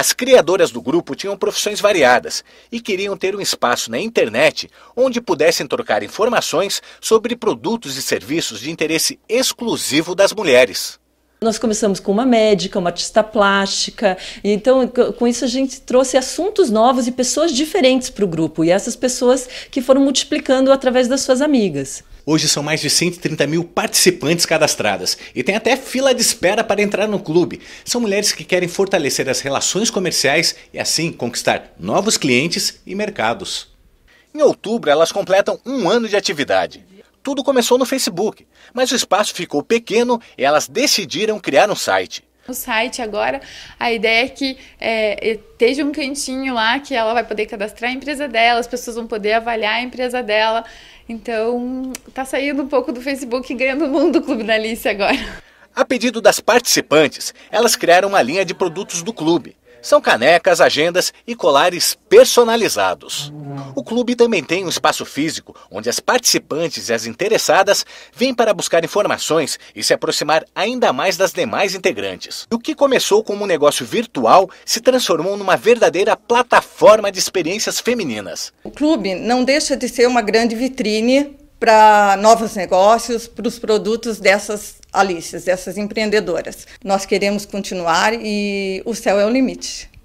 As criadoras do grupo tinham profissões variadas e queriam ter um espaço na internet onde pudessem trocar informações sobre produtos e serviços de interesse exclusivo das mulheres. Nós começamos com uma médica, uma artista plástica, então com isso a gente trouxe assuntos novos e pessoas diferentes para o grupo, e essas pessoas que foram multiplicando através das suas amigas. Hoje são mais de 130 mil participantes cadastradas e tem até fila de espera para entrar no clube. São mulheres que querem fortalecer as relações comerciais e assim conquistar novos clientes e mercados. Em outubro, elas completam um ano de atividade. Tudo começou no Facebook, mas o espaço ficou pequeno e elas decidiram criar um site no site agora. A ideia é que é, esteja um cantinho lá que ela vai poder cadastrar a empresa dela, as pessoas vão poder avaliar a empresa dela. Então, tá saindo um pouco do Facebook e ganhando o mundo do Clube da Alice agora. A pedido das participantes, elas criaram uma linha de produtos do clube. São canecas, agendas e colares personalizados. O clube também tem um espaço físico onde as participantes e as interessadas vêm para buscar informações e se aproximar ainda mais das demais integrantes. o que começou como um negócio virtual se transformou numa verdadeira plataforma de experiências femininas. O clube não deixa de ser uma grande vitrine para novos negócios, para os produtos dessas Alices, dessas empreendedoras. Nós queremos continuar e o céu é o limite.